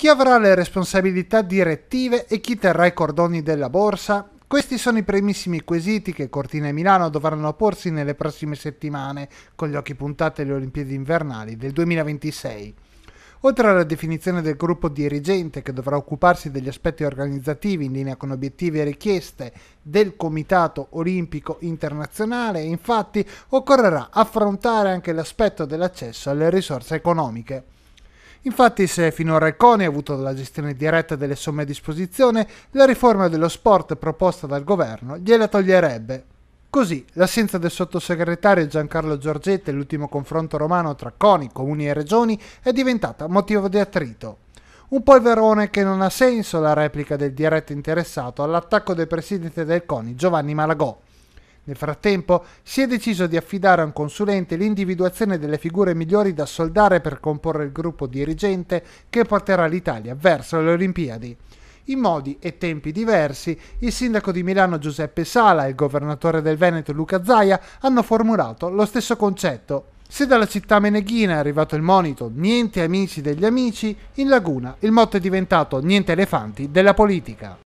Chi avrà le responsabilità direttive e chi terrà i cordoni della borsa? Questi sono i primissimi quesiti che Cortina e Milano dovranno porsi nelle prossime settimane, con gli occhi puntati alle Olimpiadi invernali del 2026. Oltre alla definizione del gruppo dirigente che dovrà occuparsi degli aspetti organizzativi in linea con obiettivi e richieste del Comitato Olimpico Internazionale, infatti occorrerà affrontare anche l'aspetto dell'accesso alle risorse economiche. Infatti, se finora il CONI ha avuto la gestione diretta delle somme a disposizione, la riforma dello sport proposta dal governo gliela toglierebbe. Così, l'assenza del sottosegretario Giancarlo Giorgetti e l'ultimo confronto romano tra CONI, comuni e regioni è diventata motivo di attrito. Un polverone che non ha senso la replica del diretto interessato all'attacco del presidente del CONI Giovanni Malagò. Nel frattempo si è deciso di affidare a un consulente l'individuazione delle figure migliori da soldare per comporre il gruppo dirigente che porterà l'Italia verso le Olimpiadi. In modi e tempi diversi, il sindaco di Milano Giuseppe Sala e il governatore del Veneto Luca Zaia hanno formulato lo stesso concetto. Se dalla città meneghina è arrivato il monito Niente amici degli amici, in laguna il motto è diventato Niente elefanti della politica.